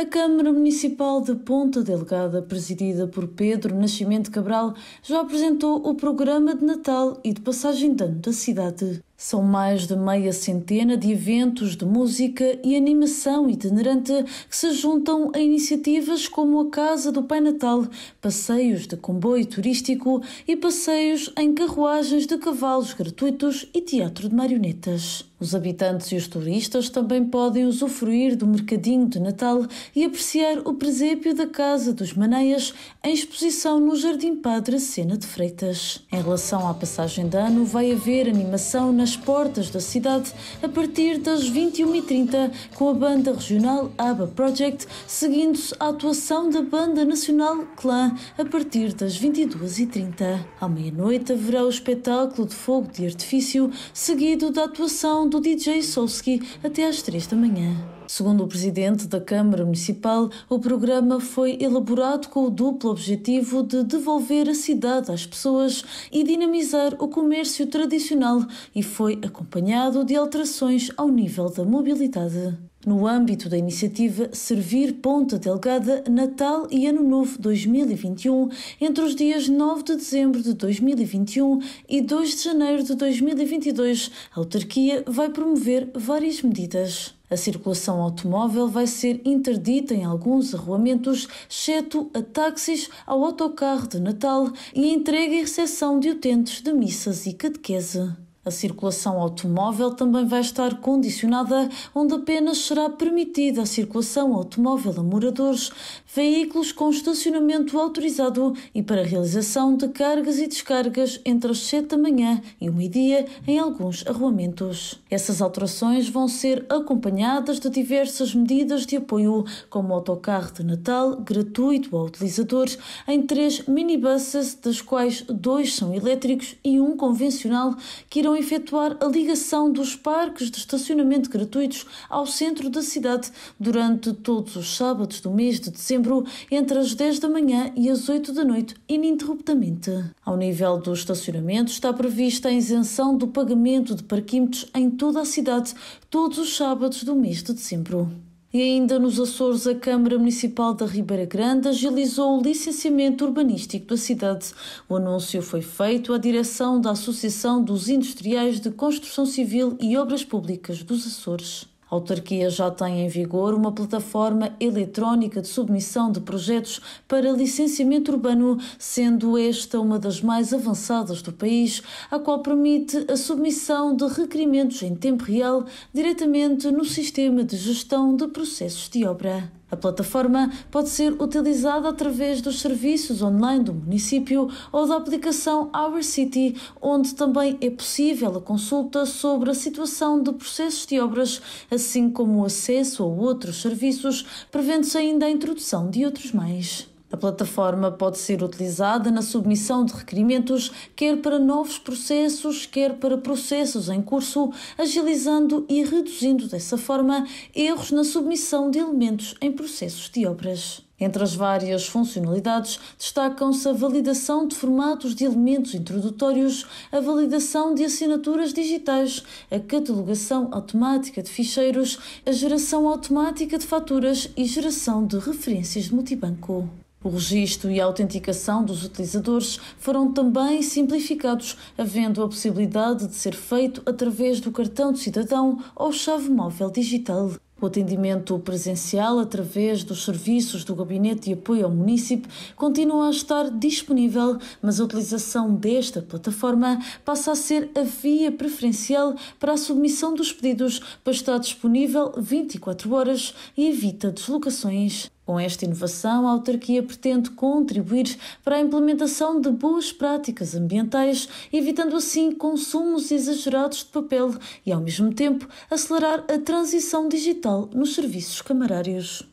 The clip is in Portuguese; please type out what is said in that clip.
A Câmara Municipal de Ponta Delgada, presidida por Pedro Nascimento Cabral, já apresentou o programa de Natal e de passagem de ano da cidade. São mais de meia centena de eventos de música e animação itinerante que se juntam a iniciativas como a Casa do Pai Natal, passeios de comboio turístico e passeios em carruagens de cavalos gratuitos e teatro de marionetas. Os habitantes e os turistas também podem usufruir do mercadinho de Natal e apreciar o presépio da Casa dos Maneias em exposição no Jardim Padre Sena de Freitas. Em relação à passagem de ano, vai haver animação nas nas portas da cidade a partir das 21h30 com a banda regional ABBA Project, seguindo-se a atuação da banda nacional Clã a partir das 22h30. À meia-noite haverá o espetáculo de fogo de artifício, seguido da atuação do DJ Solski até às 3 da manhã. Segundo o presidente da Câmara Municipal, o programa foi elaborado com o duplo objetivo de devolver a cidade às pessoas e dinamizar o comércio tradicional e foi acompanhado de alterações ao nível da mobilidade no âmbito da iniciativa Servir Ponta Delgada Natal e Ano Novo 2021, entre os dias 9 de dezembro de 2021 e 2 de janeiro de 2022, a autarquia vai promover várias medidas. A circulação automóvel vai ser interdita em alguns arruamentos, exceto a táxis, ao autocarro de Natal e a entrega e recepção de utentes de missas e catequese. A circulação automóvel também vai estar condicionada, onde apenas será permitida a circulação automóvel a moradores, veículos com estacionamento autorizado e para a realização de cargas e descargas entre as 7 da manhã e o meio-dia em alguns arruamentos. Essas alterações vão ser acompanhadas de diversas medidas de apoio, como autocarro de Natal gratuito a utilizadores em três minibuses, das quais dois são elétricos e um convencional, que irão efetuar a ligação dos parques de estacionamento gratuitos ao centro da cidade durante todos os sábados do mês de dezembro, entre as 10 da manhã e as 8 da noite, ininterruptamente. Ao nível do estacionamento, está prevista a isenção do pagamento de parquímetros em toda a cidade todos os sábados do mês de dezembro. E ainda nos Açores, a Câmara Municipal da Ribeira Grande agilizou o licenciamento urbanístico da cidade. O anúncio foi feito à direção da Associação dos Industriais de Construção Civil e Obras Públicas dos Açores. A autarquia já tem em vigor uma plataforma eletrónica de submissão de projetos para licenciamento urbano, sendo esta uma das mais avançadas do país, a qual permite a submissão de requerimentos em tempo real diretamente no sistema de gestão de processos de obra. A plataforma pode ser utilizada através dos serviços online do município ou da aplicação Our City, onde também é possível a consulta sobre a situação de processos de obras, assim como o acesso a outros serviços, prevendo-se ainda a introdução de outros mais. A plataforma pode ser utilizada na submissão de requerimentos, quer para novos processos, quer para processos em curso, agilizando e reduzindo dessa forma erros na submissão de elementos em processos de obras. Entre as várias funcionalidades, destacam-se a validação de formatos de elementos introdutórios, a validação de assinaturas digitais, a catalogação automática de ficheiros, a geração automática de faturas e geração de referências de multibanco. O registro e a autenticação dos utilizadores foram também simplificados, havendo a possibilidade de ser feito através do cartão de cidadão ou chave móvel digital. O atendimento presencial através dos serviços do Gabinete de Apoio ao Munícipe continua a estar disponível, mas a utilização desta plataforma passa a ser a via preferencial para a submissão dos pedidos para estar disponível 24 horas e evita deslocações. Com esta inovação, a autarquia pretende contribuir para a implementação de boas práticas ambientais, evitando assim consumos exagerados de papel e, ao mesmo tempo, acelerar a transição digital nos serviços camarários.